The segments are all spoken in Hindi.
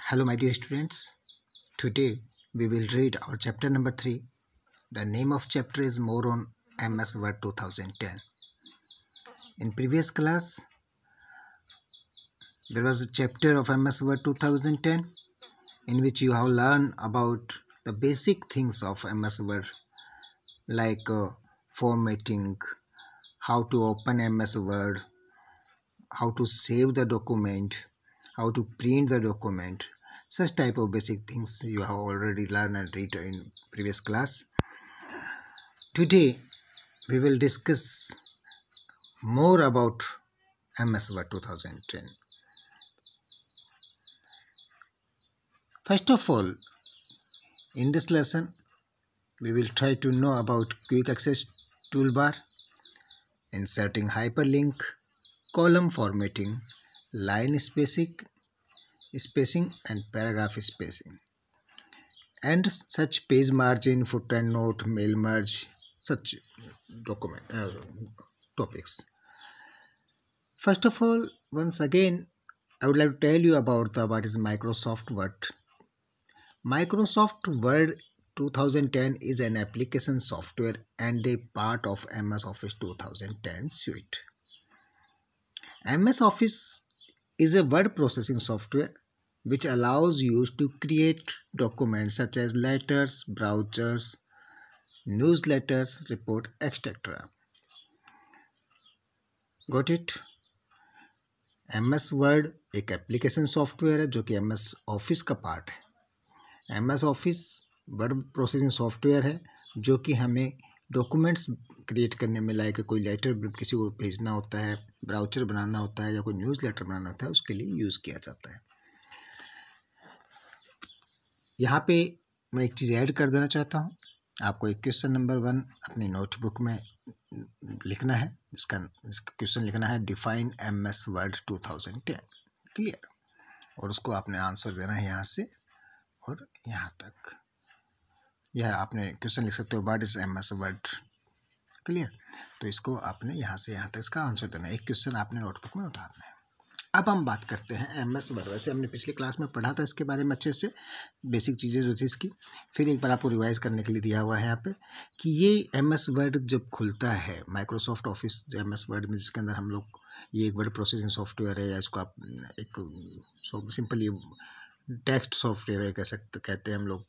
Hello my dear students. Today we will read our chapter number 3. The name of chapter is More on MS Word 2010. In previous class there was a chapter of MS Word 2010 in which you have learned about the basic things of MS Word like uh, formatting, how to open MS Word, how to save the document, how to print the document such type of basic things you have already learned and read in previous class today we will discuss more about ms word 2010 first of all in this lesson we will try to know about quick access toolbar inserting hyperlink column formatting line spacing spacing and paragraph spacing and such page margin footnote mail merge such document uh, topics first of all once again i would like to tell you about the what is microsoft word microsoft word 2010 is an application software and a part of ms office 2010 suite ms office is a word processing software which allows users to create documents such as letters, brochures, newsletters, report, etc. Got it? MS Word एक एप्लीकेशन सॉफ्टवेयर है जो कि एम एस ऑफिस का पार्ट है M S Office word processing software है जो कि हमें डॉक्यूमेंट्स क्रिएट करने में लाइक कोई लेटर किसी को भेजना होता है ब्राउचर बनाना होता है या कोई न्यूज़ लेटर बनाना होता है उसके लिए यूज़ किया जाता है यहाँ पे मैं एक चीज़ ऐड कर देना चाहता हूँ आपको एक क्वेश्चन नंबर वन अपनी नोटबुक में लिखना है इसका क्वेश्चन लिखना है define M S world two thousand ten clear और उसको आपने आंसर देना है यहाँ से और यहाँ तक यह आपने क्वेश्चन लिख सकते हो word is M S Word clear तो इसको आपने यहाँ से यहाँ तक इसका आंसर देना है एक क्वेश्चन आपने नोटबुक में उतारना है अब हम बात करते हैं एम एस वर्ड वैसे हमने पिछले क्लास में पढ़ा था इसके बारे में अच्छे से बेसिक चीज़ें जो थी इसकी फिर एक बार आपको रिवाइज करने के लिए दिया हुआ है यहाँ पे कि ये एम एस वर्ड जब खुलता है माइक्रोसॉफ्ट ऑफिस जो एम एस वर्ड में जिसके अंदर हम लोग ये एक वर्ड प्रोसेसिंग सॉफ्टवेयर है या इसको आप एक सिंपल ये टेक्स्ट सॉफ्टवेयर है कह सकते कहते हैं हम लोग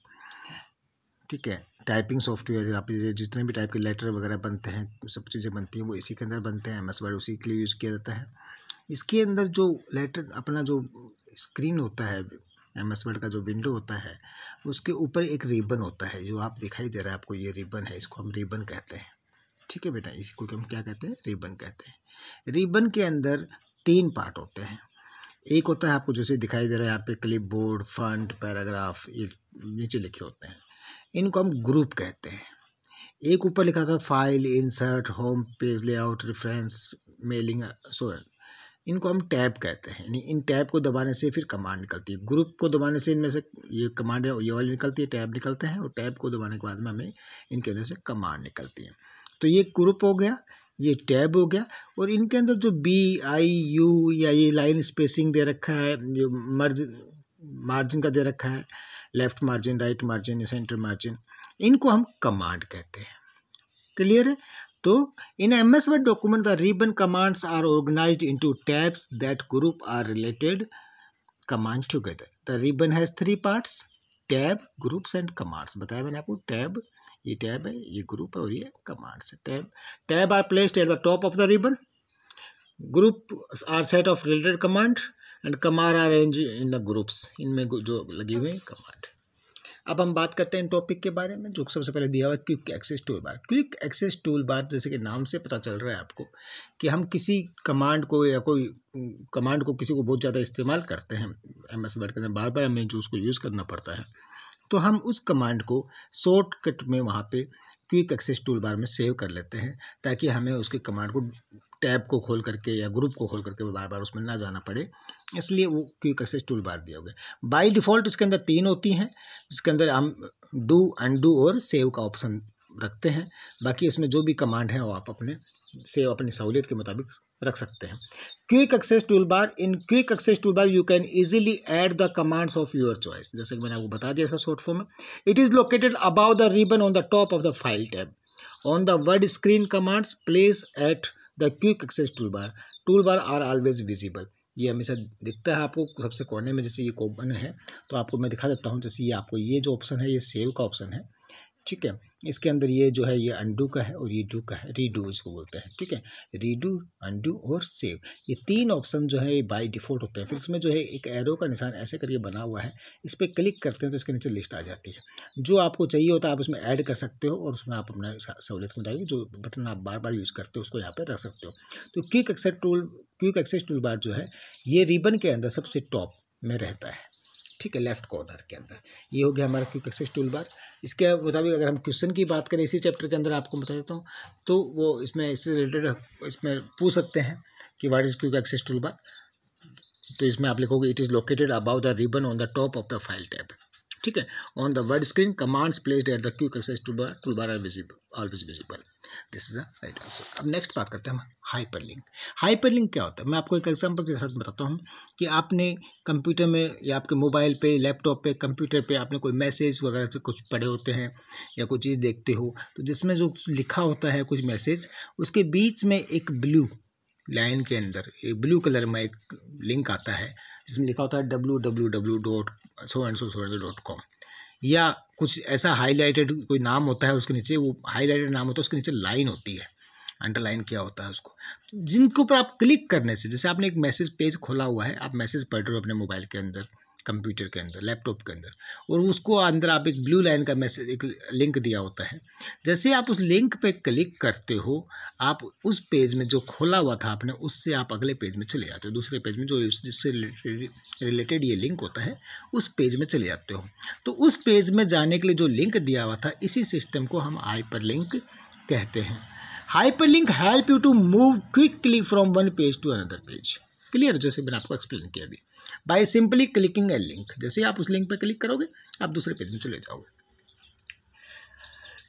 ठीक है टाइपिंग सॉफ्टवेयर आप जितने भी टाइप के लेटर वगैरह बनते हैं सब चीज़ें बनती हैं वो इसी के अंदर बनते हैं एम एस वर्ड उसी के लिए यूज़ किया जाता है इसके अंदर जो लेटर अपना जो स्क्रीन होता है एम एस वर्ड का जो विंडो होता है उसके ऊपर एक रिबन होता है जो आप दिखाई दे रहा है आपको ये रिबन है इसको हम रिबन कहते हैं ठीक है बेटा इसको हम क्या कहते हैं रिबन कहते हैं रिबन के अंदर तीन पार्ट होते हैं एक होता है आपको जैसे दिखाई दे रहा है यहाँ पे क्लिप बोर्ड फंड पैराग्राफ ये नीचे लिखे होते हैं इनको हम ग्रुप कहते हैं एक ऊपर लिखा था file insert home page layout reference mailing so इनको हम टैब कहते हैं यानी इन टैब को दबाने से फिर कमांड निकलती है ग्रुप को दबाने से इनमें से ये कमांड ये वाली निकलती है टैब निकलते हैं और टैब को दबाने के बाद में हमें इनके अंदर से कमांड निकलती है तो ये ग्रुप हो गया ये टैब हो गया और इनके अंदर जो बी आई यू या ये लाइन स्पेसिंग दे रखा है जो मर्ज मार्जिन का दे रखा है लेफ्ट मार्जिन राइट मार्जिन या सेंटर मार्जिन इनको हम कमांड कहते हैं क्लियर है तो in M S Word document the ribbon commands are organise into tabs that group are related command together the ribbon has three parts tab groups and commands बताया मैंने आपको टैब ये टैब है ये ग्रुप है और ये कमांड्स है tab tab are placed at the top of the ribbon group are set of related commands and command are arrange in the groups इनमें जो लगे हुए कमांड अब हम बात करते हैं टॉपिक के बारे में जो सबसे पहले दिया हुआ है quick access toolbar quick access toolbar जैसे कि नाम से पता चल रहा है आपको कि हम किसी कमांड को या कोई कमांड को किसी को बहुत ज़्यादा इस्तेमाल करते हैं एम एस वर्ड के अंदर बार बार हमें जो उसको यूज़ करना पड़ता है तो हम उस कमांड को शॉर्टकट में वहाँ पे क्विक एक्सेस टूल बार में सेव कर लेते हैं ताकि हमें उसके कमांड को टैब को खोल करके या ग्रुप को खोल करके बार बार उसमें ना जाना पड़े इसलिए वो क्विक एक्सेस टूल बार दिया होगा गया बाई डिफ़ॉल्ट इसके अंदर तीन होती हैं जिसके अंदर हम डू अंडू और सेव का ऑप्शन रखते हैं बाकी इसमें जो भी कमांड है वो आप अपने से अपनी सहूलियत के मुताबिक रख सकते हैं quick access toolbar in quick access toolbar you can easily add the commands of your choice जैसे कि मैंने आपको बता दिया था शॉर्ट फॉर्म में it is located above the ribbon on the top of the file tab on the word screen commands place at the quick access toolbar toolbar are always visible ये हमेशा दिखता है आपको सबसे कोने में जैसे ये कोबन है तो आपको मैं दिखा देता हूँ जैसे ये आपको ये जो ऑप्शन है ये सेव का ऑप्शन है ठीक है इसके अंदर ये जो है ये अंडू का है और ये डू का है रीडू इसको बोलते हैं ठीक है रीडू अंडू और सेव ये तीन ऑप्शन जो है बाई डिफ़ॉल्ट होते हैं फिर इसमें जो है एक एरो का निशान ऐसे करके बना हुआ है इस पर क्लिक करते हैं तो इसके नीचे लिस्ट आ जाती है जो आपको चाहिए होता है आप उसमें ऐड कर सकते हो और उसमें आप अपना सहूलियत में मुताबिक जो बटन आप बार बार यूज़ करते हो उसको यहाँ पर रख सकते हो तो quick access tool quick access toolbar जो है ये रिबन के अंदर सबसे टॉप में रहता है ठीक है लेफ्ट कॉर्नर के अंदर ये हो गया हमारा क्यूक एक्सेस टूल बार इसके मुताबिक अगर हम क्वेश्चन की बात करें इसी चैप्टर के अंदर आपको बता देता हूँ तो वो इसमें इससे रिलेटेड इसमें पूछ सकते हैं कि what is quick access toolbar तो इसमें आप लिखोगे it is located above the ribbon on the top of the file tab ठीक है on the word screen commands placed at the quick access toolbar toolbar visible always visible this is the right answer अब नेक्स्ट बात करते हैं हम हाइपर लिंक हाइपर लिंक क्या होता है मैं आपको एक एग्जाम्पल के साथ बताता हूँ कि आपने कंप्यूटर में या आपके मोबाइल पे लैपटॉप पे कंप्यूटर पे आपने कोई मैसेज वगैरह से कुछ पढ़े होते हैं या कोई चीज़ देखते हो तो जिसमें जो लिखा होता है कुछ मैसेज उसके बीच में एक ब्लू लाइन के अंदर एक ब्लू कलर में एक लिंक आता है जिसमें लिखा होता है W W W dot so and so so dot com या कुछ ऐसा हाईलाइटेड कोई नाम होता है उसके नीचे वो हाईलाइटेड नाम होता है उसके नीचे लाइन होती है अंडरलाइन किया होता है उसको जिनके ऊपर आप क्लिक करने से जैसे आपने एक मैसेज पेज खोला हुआ है आप मैसेज पढ़ रहे हो अपने मोबाइल के अंदर कंप्यूटर के अंदर लैपटॉप के अंदर और उसको अंदर आप एक ब्लू लाइन का मैसेज एक लिंक दिया होता है जैसे आप उस लिंक पे क्लिक करते हो आप उस पेज में जो खोला हुआ था आपने उससे आप अगले पेज में चले जाते हो दूसरे पेज में जो जिससे रिलेटेड ये लिंक होता है उस पेज में चले जाते हो तो उस पेज में जाने के लिए जो लिंक दिया हुआ था इसी सिस्टम को हम हाइपर लिंक कहते हैं hyperlink help you to move quickly from one page to another page clear जैसे मैंने आपको एक्सप्लेन किया अभी by simply clicking a link जैसे आप उस लिंक पर क्लिक करोगे आप दूसरे पेज में चले जाओगे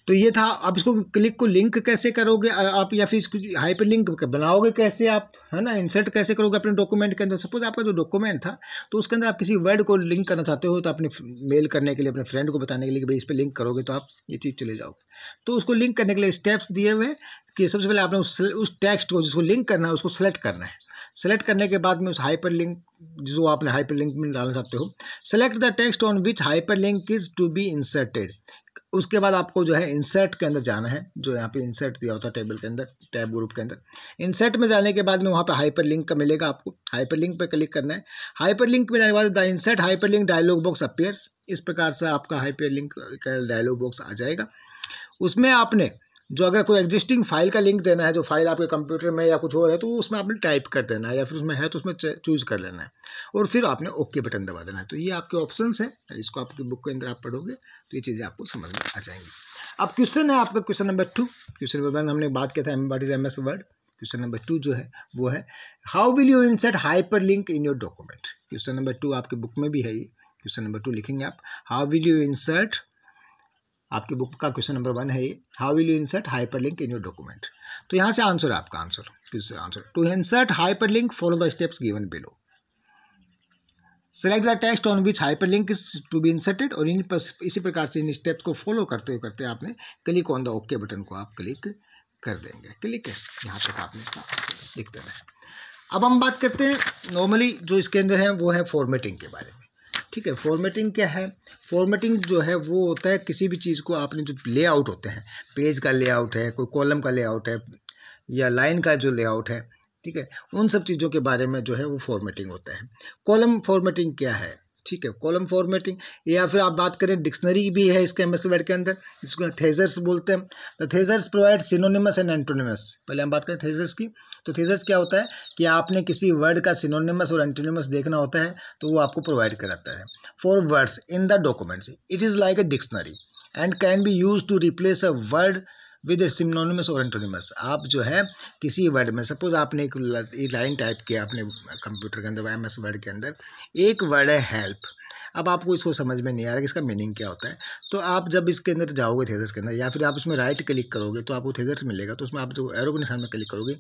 तो ये था आप इसको क्लिक को लिंक कैसे करोगे आप या फिर इसको हाइपर लिंक बनाओगे कैसे आप है ना इंसर्ट कैसे करोगे अपने डॉक्यूमेंट के अंदर सपोज आपका जो डॉक्यूमेंट था तो उसके अंदर आप किसी वर्ड को लिंक करना चाहते हो तो अपने मेल करने के लिए अपने फ्रेंड को बताने के लिए कि भाई इस पर लिंक करोगे तो आप ये चीज़ चले जाओगे तो उसको लिंक करने के लिए स्टेप्स दिए हुए कि सबसे पहले आपने उस उस टेक्स्ट को जिसको लिंक करना है उसको सेलेक्ट करना है सेलेक्ट करने के बाद में उस हाइपर लिंक जो आपने हाइपर लिंक में डालना चाहते हो select the text on which hyperlink is to be inserted उसके बाद आपको जो है इंसर्ट के अंदर जाना है जो यहाँ पे इंसर्ट दिया होता है टेबल के अंदर टैब ग्रुप के अंदर इंसर्ट में जाने के बाद में वहाँ पे हाइपर लिंक का मिलेगा आपको हाइपर लिंक पर क्लिक करना है हाइपर लिंक में जाने के बाद the insert hyperlink dialog box appears इस प्रकार से आपका हाइपर लिंक डायलॉग बॉक्स आ जाएगा उसमें आपने जो अगर कोई एग्जिस्टिंग फाइल का लिंक देना है जो फाइल आपके कंप्यूटर में या कुछ और है तो उसमें आपने टाइप कर देना है या फिर उसमें है तो उसमें चूज़ कर लेना है और फिर आपने ओके बटन दबा देना है तो ये आपके ऑप्शन हैं इसको आपकी बुक के अंदर आप पढ़ोगे तो ये चीज़ें आपको समझ में आ जाएंगी अब क्वेश्चन है आपका question number two question number one हमने बात किया था M what is M S Word question number two जो है वो है how will you insert hyperlink in your document question number two आपके बुक में भी है ये क्वेश्चन नंबर टू लिखेंगे आप हाउ विल यू इंसर्ट आपकी बुक का क्वेश्चन नंबर वन है ये how will you insert hyperlink in your document तो यहाँ से आंसर है आपका answer answer to insert hyperlink follow the steps given below select the text on which hyperlink is to be inserted और इन इसी प्रकार से इन स्टेप्स को फॉलो करते करते आपने click on the okay button को आप क्लिक कर देंगे क्लिक है यहाँ तक आपने इसका लिख देना है अब हम बात करते हैं नॉर्मली जो इसके अंदर है वो है फॉर्मेटिंग के बारे में ठीक है फॉर्मेटिंग क्या है फॉर्मेटिंग जो है वो होता है किसी भी चीज़ को आपने जो लेआउट होते हैं पेज का लेआउट है कोई कॉलम का लेआउट है या लाइन का जो लेआउट है ठीक है उन सब चीज़ों के बारे में जो है वो फॉर्मेटिंग होता है कॉलम फॉर्मेटिंग क्या है ठीक है कॉलम फॉर्मेटिंग या फिर आप बात करें डिक्शनरी भी है इसके एम एस वर्ड के अंदर जिसको थेजर्स बोलते हैं तो thesaurus provide synonyms and antonyms पहले हम बात करें थेजर्स की तो थेजर्स क्या होता है कि आपने किसी वर्ड का सिनोनिमस और एंटोनिमस देखना होता है तो वो आपको प्रोवाइड कराता है for words in the documents it is like a dictionary and can be use to replace a word with a synonyms और एंटोनिमस आप जो है किसी वर्ड में सपोज आपने एक लाइन टाइप किया आपने कंप्यूटर के अंदर एम एस वर्ड के अंदर एक वर्ड है हेल्प अब आपको इसको समझ में नहीं आ रहा कि इसका मीनिंग क्या होता है तो आप जब इसके अंदर जाओगे थेजर्स के अंदर या फिर आप इसमें राइट क्लिक करोगे तो आपको थेजर्स मिलेगा तो उसमें आप जो एरो के निशान में क्लिक करोगे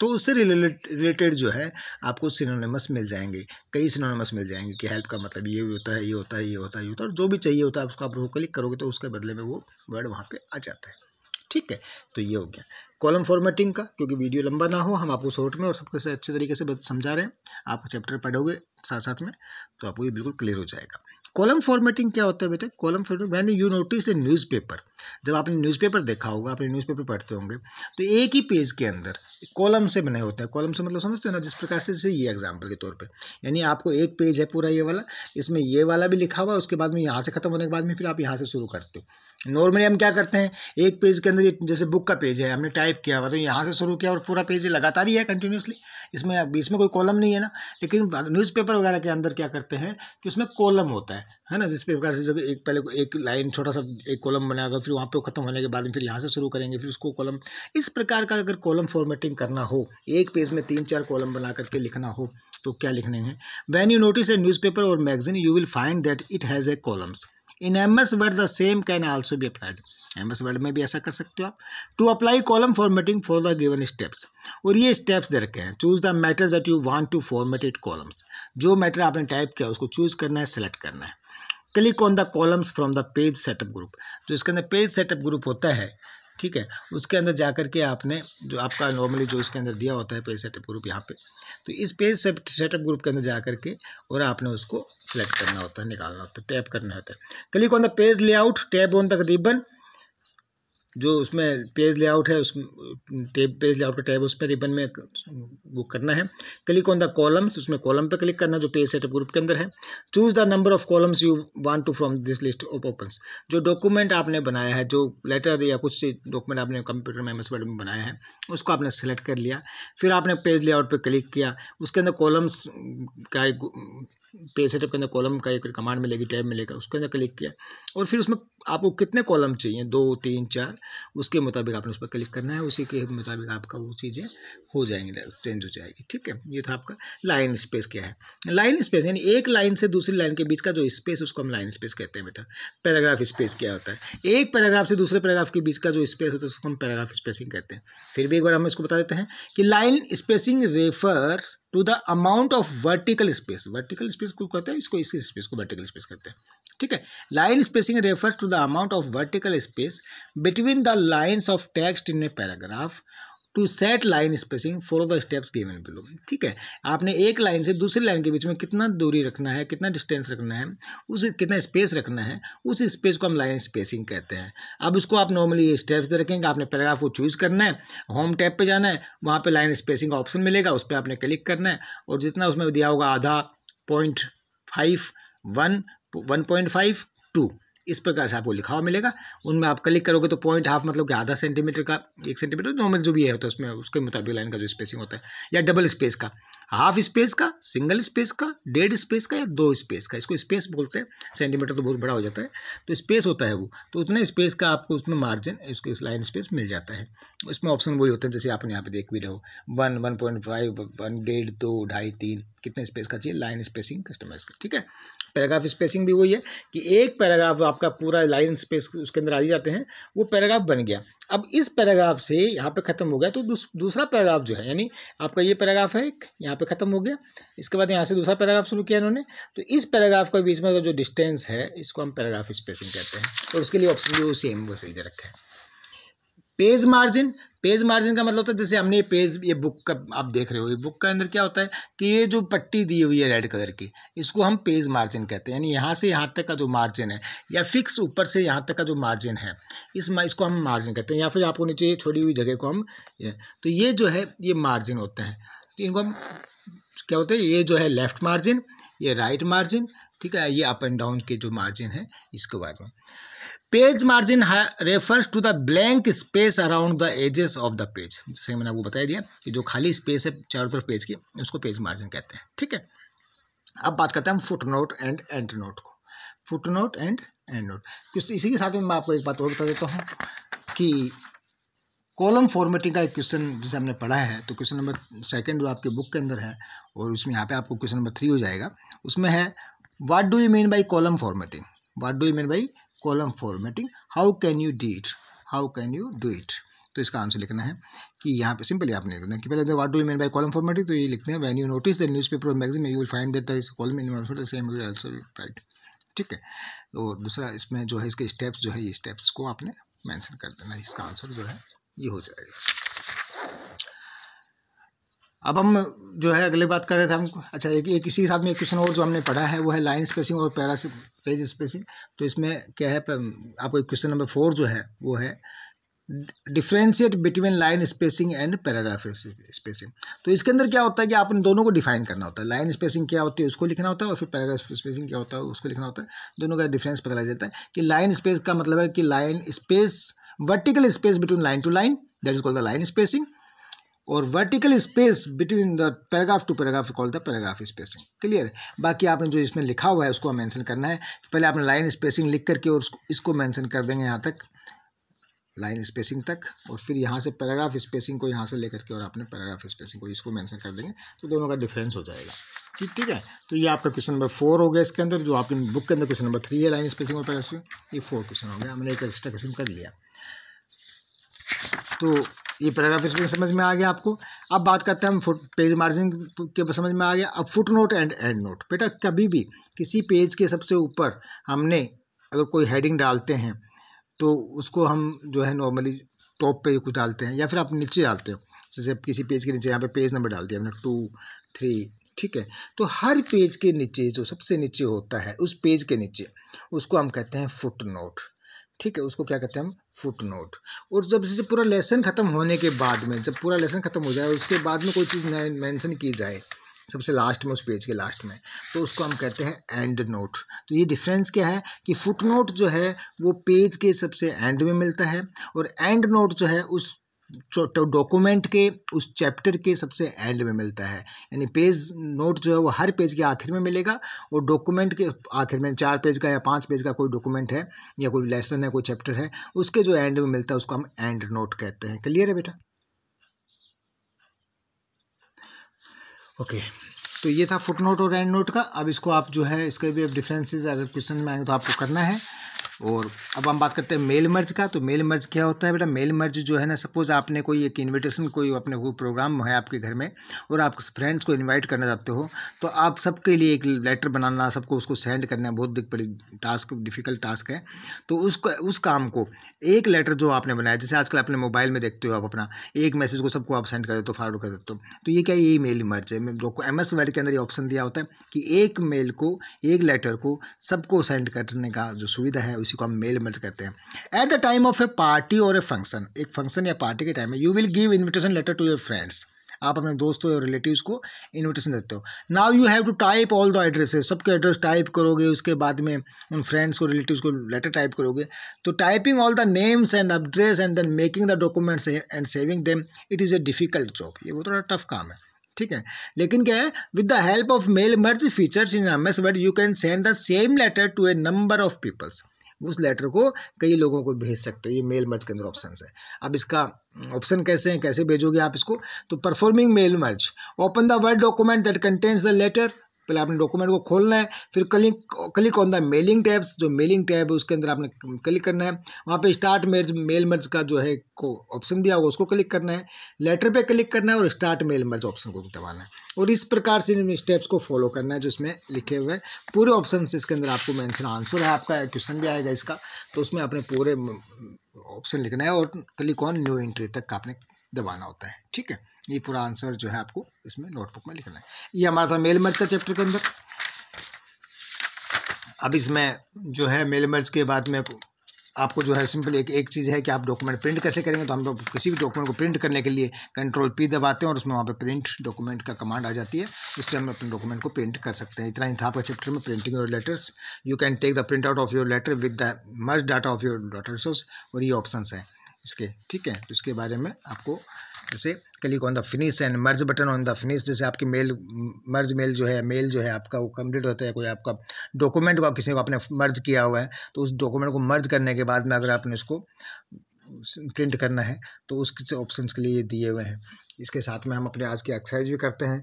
तो उससे रिलेटेड जो है आपको सिनोनिमस मिल जाएंगे कई सिनोनिमस मिल जाएंगे कि हेल्प का मतलब ये होता है ये होता है ये होता है ये होता है जो भी चाहिए होता है उसको आप क्लिक करोगे तो उसके बदले में वो वर्ड वहाँ पर आ जाता है ठीक है तो ये हो गया कॉलम फॉर्मेटिंग का क्योंकि वीडियो लंबा ना हो हम आपको शॉर्ट में और सबको से अच्छे तरीके से समझा रहे हैं आप चैप्टर पढ़ोगे साथ साथ में तो आपको ये बिल्कुल क्लियर हो जाएगा कॉलम फॉर्मेटिंग क्या होता है बेटे column formatting when you notice a newspaper जब आपने न्यूज़पेपर देखा होगा आपने न्यूज़पेपर पढ़ते होंगे तो एक ही पेज के अंदर कॉलम से बने होते हैं कॉलम से मतलब समझते हो ना जिस प्रकार से जैसे ये एग्जाम्पल के तौर पे यानी आपको एक पेज है पूरा ये वाला इसमें ये वाला भी लिखा हुआ है उसके बाद में यहाँ से खत्म होने के बाद में फिर आप यहाँ से शुरू करते हो नॉर्मली हम क्या करते हैं एक पेज के अंदर जैसे बुक का पेज है हमने टाइप किया हुआ तो यहाँ से शुरू किया और पूरा पेज लगातार ही है कंटिन्यूसली इसमें बीच में कोई कॉलम नहीं है ना लेकिन न्यूज़पेपर वगैरह के अंदर क्या करते हैं कि उसमें कॉलम होता है है ना जिस प्रकार से जब एक पहले एक लाइन छोटा सा एक कॉलम बनाएगा फिर वहाँ पर खत्म होने के बाद फिर यहाँ से शुरू करेंगे फिर उसको कॉलम इस प्रकार का अगर कॉलम फॉर्मेटिंग करना हो एक पेज में तीन चार कॉलम बना करके लिखना हो तो क्या लिखने हैं when you notice a newspaper और magazine you will find that it has a columns in M S Word the same can also be applied M S Word में भी ऐसा कर सकते हो आप to apply column formatting for the given steps और ये स्टेप्स दे रखे हैं choose the matter that you want to format it columns जो मैटर आपने टाइप किया उसको चूज करना है सेलेक्ट करना है click on the columns from the page setup group जो इसके अंदर पेज सेटअप ग्रुप होता है ठीक है उसके अंदर जाकर के आपने जो आपका नॉर्मली जो इसके अंदर दिया होता है पेज सेटअप ग्रुप यहाँ पे तो इस पेज सेटअप ग्रुप के अंदर जा करके और आपने उसको सेलेक्ट करना होता है निकालना होता है टैप करना होता है click on the page layout tap on the ribbon जो उसमें पेज लेआउट है उस टेब पेज लेआउट का टैब उसमें रिबन में वो करना है क्लिक ऑन द कॉलम्स उसमें कॉलम पे क्लिक करना जो पेज सेटअप ग्रुप के अंदर है choose the number of columns you want to from this list of open जो डॉक्यूमेंट आपने बनाया है जो लेटर या कुछ डॉक्यूमेंट आपने कंप्यूटर में एम एस वर्ड में बनाया है उसको आपने सेलेक्ट कर लिया फिर आपने पेज लेआउट पर क्लिक किया उसके अंदर कॉलम्स का पेज सेटअप के अंदर कॉलम का एक कमांड में लेगी टैब लेकर उसके अंदर क्लिक किया और फिर उसमें आपको कितने कॉलम चाहिए दो तीन चार उसके मुताबिक आपने उस पर क्लिक करना है उसी के मुताबिक आपका वो चीज़ें हो जाएंगी चेंज हो जाएगी ठीक है ये था आपका लाइन स्पेस क्या है लाइन स्पेस यानी एक लाइन से दूसरी लाइन के बीच का जो स्पेस उसको हम लाइन स्पेस कहते हैं बेटा पैराग्राफ स्पेस क्या होता है एक पैराग्राफ से दूसरे पैराग्राफ के बीच का जो स्पेस होता है उसको हम पैराग्राफ स्पेसिंग कहते हैं फिर भी एक बार हम इसको बता देते हैं कि line spacing refers to the amount of vertical space vertical space को कहते हैं इसको इस स्पेस को वर्टिकल स्पेस कहते हैं ठीक है line spacing refers to the amount of vertical space between the lines of text in a paragraph to set line spacing follow the steps given below ठीक है आपने एक लाइन से दूसरी लाइन के बीच में कितना दूरी रखना है कितना डिस्टेंस रखना है उस कितना स्पेस रखना है उस स्पेस को हम लाइन स्पेसिंग कहते हैं अब उसको आप नॉर्मली ये स्टेप्स दे रखेंगे आपने पैराग्राफ को चूज़ करना है होम टैप पर जाना है वहाँ पर लाइन स्पेसिंग का ऑप्शन मिलेगा उस पर आपने क्लिक करना है और जितना उसमें दिया होगा आधा 1.5 1.52 इस प्रकार से आपको लिखा हुआ मिलेगा उनमें आप क्लिक करोगे तो पॉइंट हाफ मतलब कि आधा सेंटीमीटर का एक सेंटीमीटर नॉर्मल जो भी है होता तो है उसमें उसके मुताबिक लाइन का जो स्पेसिंग होता है या डबल स्पेस का हाफ स्पेस का सिंगल स्पेस का डेढ़ स्पेस का या दो स्पेस का इसको स्पेस बोलते हैं सेंटीमीटर तो बहुत बड़ा हो जाता है तो स्पेस होता है वो तो उतने स्पेस का आपको उसमें मार्जिन उसको इस लाइन स्पेस मिल जाता है उसमें ऑप्शन वही होते हैं जैसे आपने यहाँ पे देख भी रहे हो one one point five one डेढ़ दो ढाई तीन कितने स्पेस का चाहिए लाइन स्पेसिंग कस्टमाइज का ठीक है पैराग्राफ स्पेसिंग भी वही है कि एक पैराग्राफ आपका पूरा लाइन स्पेस उसके अंदर आ जाते हैं वो पैराग्राफ बन गया अब इस पैराग्राफ से यहाँ पे ख़त्म हो गया तो दूस, दूसरा पैराग्राफ जो है यानी आपका ये पैराग्राफ है एक यहाँ पर ख़त्म हो गया इसके बाद यहाँ से दूसरा पैराग्राफ शुरू किया इन्होंने तो इस पैराग्राफ के बीच में जो डिस्टेंस है इसको हम पैराग्राफ स्पेसिंग कहते हैं और उसके लिए ऑप्शन भी वो सेम वो सही दे रखा है पेज मार्जिन पेज मार्जिन का मतलब होता है जैसे हमने ये पेज ये बुक का आप देख रहे हो ये बुक का अंदर क्या होता है कि ये जो पट्टी दी हुई है रेड कलर की इसको हम पेज मार्जिन कहते हैं यानी यहाँ से यहाँ तक का जो मार्जिन है या फिक्स ऊपर से यहाँ तक का जो मार्जिन है इस इसको हम मार्जिन कहते हैं या फिर आपको नीचे छोड़ी हुई जगह को हम तो ये जो है ये मार्जिन होता है तो इनको हम क्या होते हैं ये जो है लेफ्ट मार्जिन ये राइट मार्जिन ठीक है ये अप एंड डाउन के जो मार्जिन है इसके बारे में page margin refers to the blank space around the edges of the page जैसे मैंने आपको बताया दिया कि जो खाली स्पेस है चारों तरफ पेज की उसको पेज मार्जिन कहते हैं ठीक है अब बात करते हैं हम footnote and endnote को footnote and endnote कुछ इसी के साथ में मैं आपको एक बात और बता देता हूँ कि कॉलम फॉर्मेटिंग का एक क्वेश्चन जैसे हमने पढ़ा है तो क्वेश्चन नंबर सेकेंड जो आपके बुक के अंदर है और उसमें यहाँ पे आपको क्वेश्चन नंबर थ्री हो जाएगा उसमें है what do you mean by column formatting what do you mean by column formatting how can you do it how can you do it तो इसका आंसर लिखना है कि यहाँ पे सिंपली आपने लिखना है कि पहले what do mean by column formatting तो ये लिखते हैं when you notice the newspaper magazine you will find that is column in the same also right ठीक है तो दूसरा इसमें जो है इसके स्टेप्स जो है ये स्टेप्स को आपने मैंसन कर देना इसका आंसर जो है ये हो जाएगा अब हम जो है अगले बात कर रहे थे हम अच्छा एक एक इसी साथ में एक क्वेश्चन और जो हमने पढ़ा है वो है लाइन स्पेसिंग और पैरा पेज स्पेसिंग तो इसमें क्या है आपको क्वेश्चन नंबर फोर जो है वो है differentiate between line spacing and paragraph spacing तो इसके अंदर क्या होता है कि आप इन दोनों को डिफाइन करना होता है लाइन स्पेसिंग क्या होती है उसको लिखना होता है और फिर पैराग्राफ स्पेसिंग क्या होता है उसको लिखना होता है दोनों का डिफरेंस पता लग जाता है कि लाइन स्पेस का मतलब है कि line space vertical space between line to line that is call the line spacing और vertical space between the paragraph to paragraph call the paragraph spacing clear बाकी आपने जो इसमें लिखा हुआ है उसको मेंशन करना है पहले आपने लाइन स्पेसिंग लिख करके और इसको मेंशन कर देंगे यहाँ तक लाइन स्पेसिंग तक और फिर यहाँ से पैराग्राफ स्पेसिंग को यहाँ से लेकर के और आपने पैराग्राफ स्पेसिंग को इसको मेंशन कर देंगे तो दोनों का डिफरेंस हो जाएगा ठीक ठीक है तो ये आपका क्वेश्चन नंबर फोर हो गया इसके अंदर जो आपकी बुक के अंदर क्वेश्चन नंबर थ्री है लाइन स्पेसिंग और पैरा ये फोर क्वेश्चन हो गया हमने एक एक्स्ट्रा क्वेश्चन कर लिया तो ये पैराग्राफ इसमें समझ में आ गया आपको अब बात करते हैं हम फुट पेज मार्जिन के समझ में आ गया अब footnote and endnote बेटा कभी भी किसी पेज के सबसे ऊपर हमने अगर कोई हेडिंग डालते हैं तो उसको हम जो है नॉर्मली टॉप पे कुछ डालते हैं या फिर आप नीचे डालते हो जैसे किसी पेज के नीचे यहाँ पे पेज नंबर डाल दिया हमने टू थ्री ठीक है तो हर पेज के नीचे जो सबसे नीचे होता है उस पेज के नीचे उसको हम कहते हैं फुट नोट ठीक है उसको क्या कहते हैं हम फुट नोट और जब जैसे पूरा लेसन ख़त्म होने के बाद में जब पूरा लेसन ख़त्म हो जाए उसके बाद में कोई चीज़ मेंशन की जाए सबसे लास्ट में उस पेज के लास्ट में तो उसको हम कहते हैं एंड नोट तो ये डिफरेंस क्या है कि फुट नोट जो है वो पेज के सबसे एंड में मिलता है और एंड नोट जो है उस डॉक्यूमेंट तो, तो के उस चैप्टर के सबसे एंड में मिलता है यानी पेज नोट जो है वो हर पेज के आखिर में मिलेगा और डॉक्यूमेंट के आखिर में चार पेज का या पाँच पेज का कोई डॉक्यूमेंट है या कोई लेसन है कोई चैप्टर है उसके जो एंड में मिलता है उसको हम एंड नोट कहते हैं क्लियर है बेटा ओके तो ये था फुट नोट और एंड नोट का अब इसको आप जो है इसके भी डिफ्रेंसेज अगर क्वेश्चन में आएंगे तो आपको करना है और अब हम बात करते हैं मेल मर्ज का तो मेल मर्ज क्या होता है बेटा मेल मर्ज जो है ना सपोज़ आपने कोई एक इनविटेशन कोई अपने कोई प्रोग्राम है आपके घर में और आप फ्रेंड्स को इनवाइट करना चाहते हो तो आप सबके लिए एक लेटर बनाना सबको उसको सेंड करना बहुत बड़ी टास्क डिफ़िकल्ट टास्क है तो उसको उस काम को एक लेटर जो आपने बनाया जैसे आजकल अपने मोबाइल में देखते हो आप अपना एक मैसेज को सबको आप सेंड कर देते हो फॉरवर्ड कर देते हो तो ये क्या ये मेल मर्ज है एम एस वर्ड के अंदर ये ऑप्शन दिया होता है कि एक मेल को एक लेटर को सबको सेंड करने का जो सुविधा है उसी को हम मेल मेल्स कहते हैं at the time of a party और ए फंक्शन एक फंक्शन या पार्टी के टाइम में you will give invitation letter to your friends आप अपने दोस्तों और रिलेटिव्स को इनविटेशन देते हो now you have to type all the addresses सबके एड्रेस टाइप करोगे उसके बाद में उन फ्रेंड्स को रिलेटिव्स को लेटर टाइप करोगे तो typing all the names and address and then making the documents and saving them it is a difficult job ये बहुत थोड़ा टफ काम है ठीक है लेकिन क्या है with the help of mail merge features in M S you can send the same letter to a number of peoples उस लेटर को कई लोगों को भेज सकते हो ये मेल मर्ज के अंदर ऑप्शन है अब इसका ऑप्शन कैसे हैं कैसे भेजोगे आप इसको तो performing mail merge open the Word document that contains the letter पहले आपने डॉक्यूमेंट को खोलना है फिर click click on the mailing tabs जो मेलिंग टैब है उसके अंदर आपने क्लिक करना है वहाँ पे स्टार्ट मेर्ज मेल मर्ज का जो है को ऑप्शन दिया होगा उसको क्लिक करना है लेटर पे क्लिक करना है और स्टार्ट मेल मर्ज ऑप्शन को दबाना है और इस प्रकार से इन स्टेप्स को फॉलो करना है जो इसमें लिखे हुए हैं पूरे ऑप्शन इसके अंदर आपको मैंसन आंसर है आपका क्वेश्चन भी आएगा इसका तो उसमें आपने पूरे ऑप्शन लिखना है और क्लिक ऑन न्यू एंट्री तक आपने दबाना होता है ठीक है ये पूरा आंसर जो है आपको इसमें नोटबुक में लिखना है ये हमारा था मेल मर्ज का चैप्टर के अंदर अब इसमें जो है मेल मर्ज के बाद में आपको जो है सिंपल एक एक चीज़ है कि आप डॉक्यूमेंट प्रिंट कैसे करेंगे तो हम लोग किसी भी डॉक्यूमेंट को प्रिंट करने के लिए कंट्रोल पी दबाते हैं और उसमें वहाँ पर प्रिंट डॉक्यूमेंट का कमांड आ जाती है उससे हम अपने डॉक्यूमेंट को प्रिंट कर सकते हैं इतना ही था आपका चैप्टर में printing your letters you can take the printout of your letter with the merge data of your daughters और ये ऑप्शन है इसके ठीक है तो इसके बारे में आपको जैसे click on the finish and merge button on the finish जैसे आपकी मेल मर्ज मेल जो है मेल जो है आपका वो कंप्लीट होता है कोई आपका डॉक्यूमेंट को आप किसी को आपने मर्ज किया हुआ है तो उस डॉक्यूमेंट को मर्ज करने के बाद में अगर आपने उसको प्रिंट करना है तो उसके ऑप्शन के लिए दिए हुए हैं इसके साथ में हम अपने आज की एक्सरसाइज भी करते हैं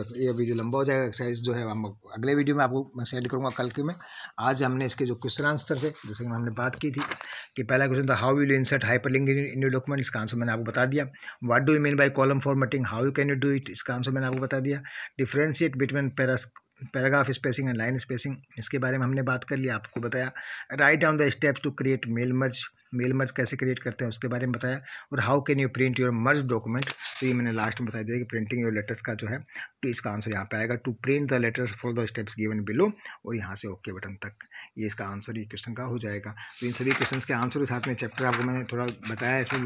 तो ये वीडियो लंबा हो जाएगा एक्सरसाइज जो है हम अगले वीडियो में आपको मैं सेंड करूँगा कल के में आज हमने इसके जो क्वेश्चन आंसर थे जैसे कि हमने बात की थी कि पहला क्वेश्चन था how will insert hyperlink in you document इसका आंसर मैंने आपको बता दिया what do you mean by column formatting how you can you do it इसका आंसर मैंने आपको बता दिया differentiate between paras paragraph spacing and line spacing इसके बारे में हमने बात कर लिया आपको बताया write down the steps to create mail merge mail merge कैसे क्रिएट करते हैं उसके बारे में बताया और how can you print your merge document तो ये मैंने लास्ट में बता दिया कि प्रिंटिंग योर लेटर्स का जो है तो इसका आंसर यहाँ पे आएगा to print the letters for the steps given below और यहाँ से ओके बटन तक ये इसका आंसर ये क्वेश्चन का हो जाएगा तो इन सभी क्वेश्चन के आंसर के साथ में चैप्टर आपको मैंने थोड़ा बताया इसमें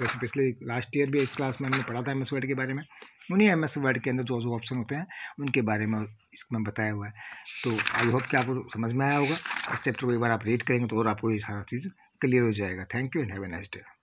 वैसे पिछले लास्ट ईयर भी इस क्लास में हमने पढ़ा था एम वर्ड के बारे में उन्हीं एम वर्ड के अंदर जो जो ऑप्शन होते हैं उनके बारे में इसमें बताया हुआ है तो आई होप कि आपको समझ में आया होगा इस चैप्टर को एक बार आप रीड करेंगे तो और आपको ये सारा चीज़ क्लियर हो जाएगा thank you and have a nice day